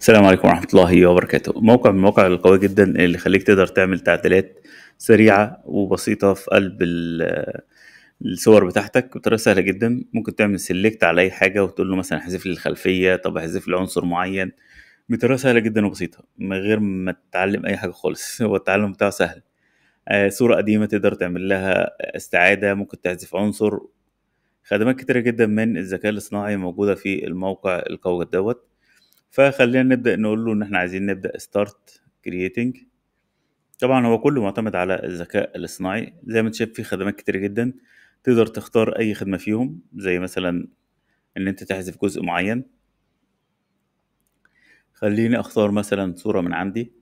السلام عليكم ورحمة الله وبركاته موقع من المواقع القوية جدا اللي خليك تقدر تعمل تعديلات سريعة وبسيطة في قلب الصور بتاعتك بطريقة سهلة جدا ممكن تعمل سيلكت على أي حاجة وتقول له مثلا حذف لي الخلفية طب حذف لي عنصر معين بطريقة سهلة جدا وبسيطة من غير ما تتعلم أي حاجة خالص هو التعلم بتاعه سهل آه، صورة قديمة تقدر تعمل لها استعادة ممكن تحذف عنصر خدمات كتيرة جدا من الذكاء الاصطناعي موجودة في الموقع القوي دوت فخلينا نبدا نقول له ان احنا عايزين نبدا ستارت كرييتنج طبعا هو كله معتمد على الذكاء الاصطناعي زي ما انت شايف في خدمات كتير جدا تقدر تختار اي خدمه فيهم زي مثلا ان انت تحذف جزء معين خليني اختار مثلا صوره من عندي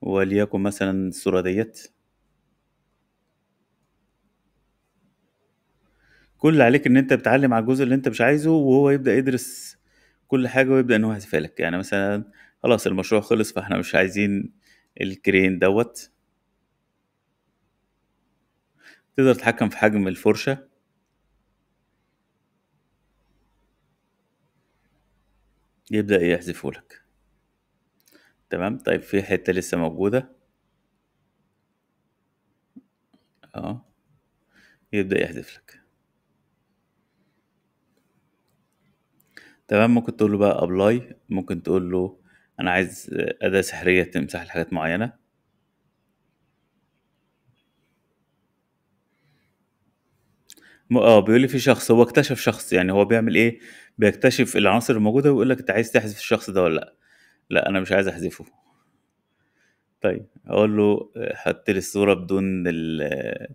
وليكن مثلا الصوره ديت كل اللي عليك ان انت بتعلم على الجزء اللي انت مش عايزه وهو يبدا يدرس كل حاجه ويبدا ان هو يحذفها لك يعني مثلا خلاص المشروع خلص فاحنا مش عايزين الكرين دوت تقدر تتحكم في حجم الفرشه يبدأ يحذفه لك تمام طيب في حتة لسه موجودة اه يبدأ يحذف لك تمام ممكن تقول له بقى ابلاي ممكن تقول له انا عايز اداة سحرية تمسح الحاجات معينة م- اه بيقول لي في شخص هو اكتشف شخص يعني هو بيعمل ايه بيكتشف العناصر الموجودة ويقول لك انت عايز تحذف الشخص ده ولا لا لا انا مش عايز احذفه طيب اقول له حط لي الصورة بدون ال-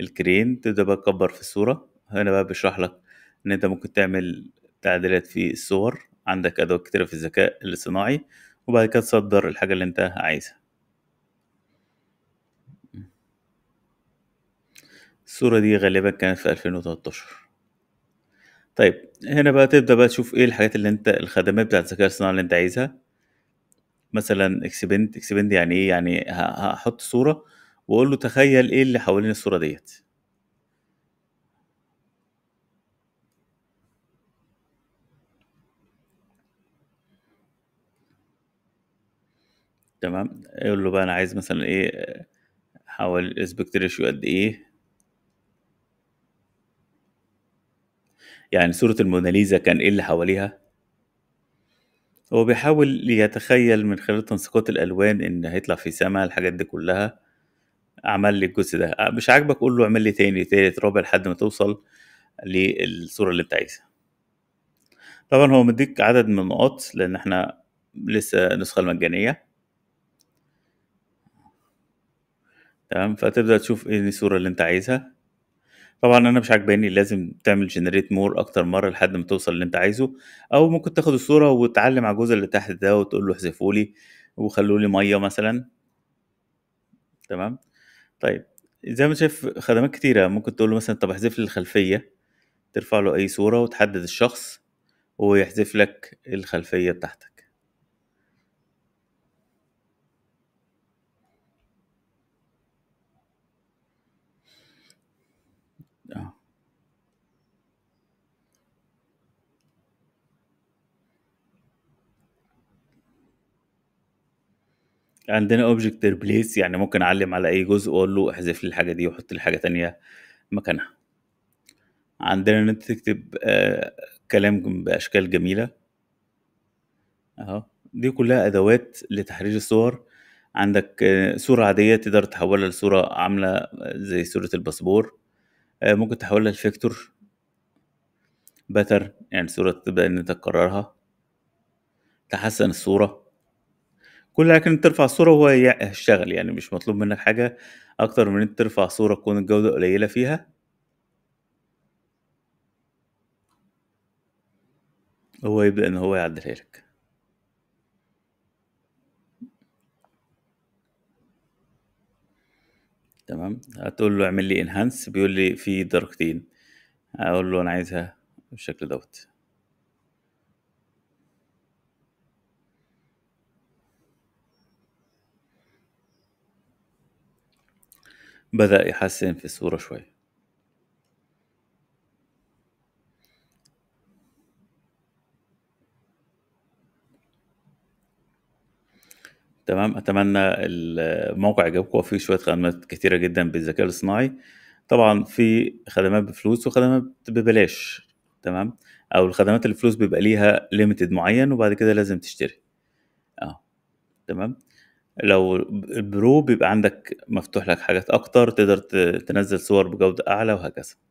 الكرين تبدأ بقى تكبر في الصورة هنا بقى بيشرح لك ان انت ممكن تعمل تعديلات في الصور عندك أدوات كتيرة في الذكاء الاصطناعي وبعد كده تصدر الحاجة اللي أنت عايزها الصورة دي غالبا كانت في 2013 طيب هنا بقى تبدأ بقى تشوف ايه الحاجات اللي انت الخدمات بتاعت الذكاء الاصطناعي اللي انت عايزها مثلا اكسبنت اكسبنت يعني ايه يعني هحط صورة واقول له تخيل ايه اللي حوالين الصورة ديت تمام يقول له بقى انا عايز مثلا ايه حوالي الاسبكت ريشيو قد ايه يعني صورة الموناليزا كان ايه اللي حواليها هو بيحاول يتخيل من خلال تنسيقات الالوان ان هيطلع في سما الحاجات دي كلها عمل لي الجزء ده مش عاجبك قول له اعمل لي تاني تالت رابع لحد ما توصل للصوره اللي انت عايزها طبعا هو مديك عدد من النقاط لان احنا لسه النسخه المجانيه تمام فتبدأ تشوف إيه الصورة اللي أنت عايزها طبعًا أنا مش عاجباني لازم تعمل جنريت مور أكتر مرّة لحد ما توصل اللي أنت عايزه، أو ممكن تاخد الصورة وتعلّم على الجزء اللي تحت ده وتقول له احذفه لي وخلوا لي مَيّة مثلًا. تمام، طيب زي ما أنت شايف خدمات كتيرة، ممكن تقول له مثلًا طب احذف لي الخلفية، ترفع له أي صورة وتحدد الشخص ويحذف لك الخلفية بتاعتك. عندنا اوبجكت ريبليس يعني ممكن اعلم على اي جزء واقول له احذف لي الحاجه دي وحط لي حاجه تانية مكانها عندنا ان انت تكتب آه كلام باشكال جميله اهو دي كلها ادوات لتحرير الصور عندك آه صوره عاديه تقدر تحولها لصوره عامله آه، زي صوره الباسبور آه ممكن تحولها لفيكتور باتر يعني صوره تبدا ان انت تكررها تحسن الصوره كل حاجه ترفع الصوره هو الشغل يعني مش مطلوب منك حاجه اكتر من انك ترفع صوره تكون الجوده قليله فيها هو يبدا ان هو يعدلها لك تمام هتقول له اعمل لي انهانس بيقول لي في درجتين اقول له انا عايزها بالشكل دوت بدأ يحسن في الصورة شوي تمام اتمنى الموقع يعجبكم وفيه شويه خدمات كتيره جدا بالذكاء الاصطناعي طبعا في خدمات بفلوس وخدمات ببلاش تمام او الخدمات اللي بفلوس بيبقى ليها ليميتد معين وبعد كده لازم تشتري اه تمام لو البرو بيبقى عندك مفتوح لك حاجات اكتر تقدر تنزل صور بجودة اعلى وهكذا